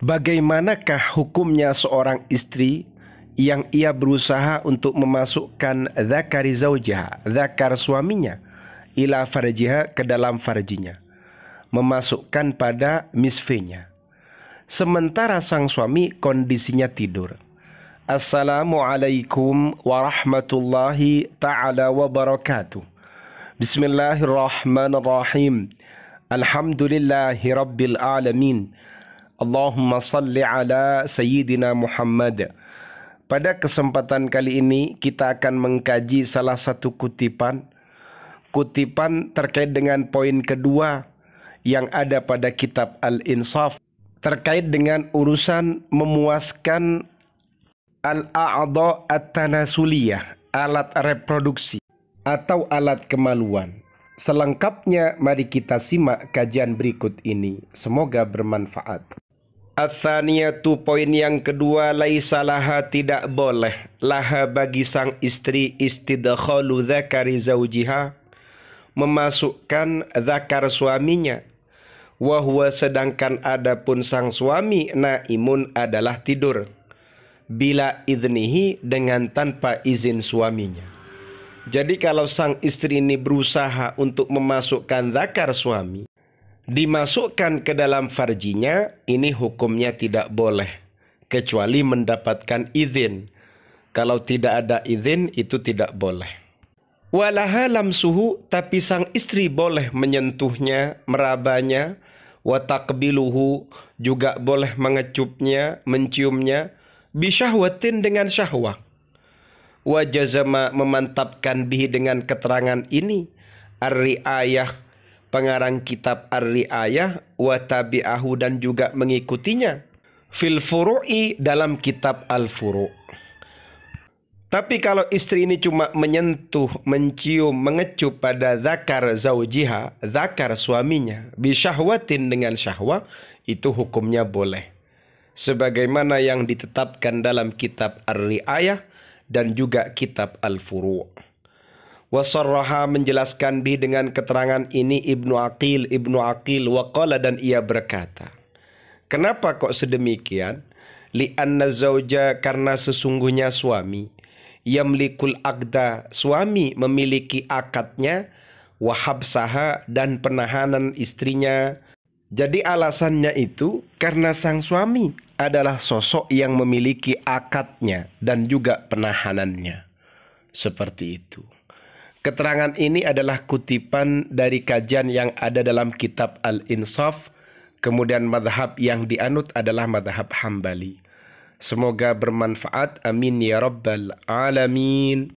bagaimanakah hukumnya seorang istri yang ia berusaha untuk memasukkan zakari zaujaha, zakar suaminya ila farjiha ke dalam farjinya, memasukkan pada misfenya. Sementara sang suami kondisinya tidur. Assalamualaikum warahmatullahi taala wabarakatuh. Bismillahirrahmanirrahim. Alhamdulillahi rabbil alamin. Allahumma salli ala Sayyidina Muhammad. Pada kesempatan kali ini kita akan mengkaji salah satu kutipan kutipan terkait dengan poin kedua yang ada pada kitab Al-Insaf terkait dengan urusan memuaskan al-a'dha at-tanasuliyah, alat reproduksi atau alat kemaluan. Selengkapnya mari kita simak kajian berikut ini. Semoga bermanfaat. Athaniyatu poin yang kedua laisalaha tidak boleh laha bagi sang istri istidkhalu zakari zaujiha memasukkan zakar suaminya wahwa sedangkan adapun sang suami naimun adalah tidur bila idnihi dengan tanpa izin suaminya jadi kalau sang istri ini berusaha untuk memasukkan zakar suami dimasukkan ke dalam farjinya ini hukumnya tidak boleh kecuali mendapatkan izin. Kalau tidak ada izin itu tidak boleh. Walaha suhu tapi sang istri boleh menyentuhnya, merabanya, watakbiluhu juga boleh mengecupnya, menciumnya, bisyahwatin dengan syahwah. Wajazama memantapkan bihi dengan keterangan ini. ar ayah pengarang kitab Ar-Riayah wa tabi'ahu dan juga mengikutinya fil furu'i dalam kitab Al-Furu'. Tapi kalau istri ini cuma menyentuh, mencium, mengecup pada zakar zaujiha, zakar suaminya, bisyahwatin dengan syahwat itu hukumnya boleh. Sebagaimana yang ditetapkan dalam kitab Ar-Ri'ayah dan juga kitab Al-Furu'. Wasarraha menjelaskan bi dengan keterangan ini Ibnu Aqil, Ibnu Aqil waqala dan ia berkata. Kenapa kok sedemikian? li anna zauja karena sesungguhnya suami yamlikul agda suami memiliki akadnya wahab saha dan penahanan istrinya jadi alasannya itu karena sang suami adalah sosok yang memiliki akadnya dan juga penahanannya. Seperti itu. Keterangan ini adalah kutipan dari kajian yang ada dalam kitab Al-Insaf. Kemudian madhab yang dianut adalah madhab Hambali. Semoga bermanfaat. Amin ya rabbal alamin.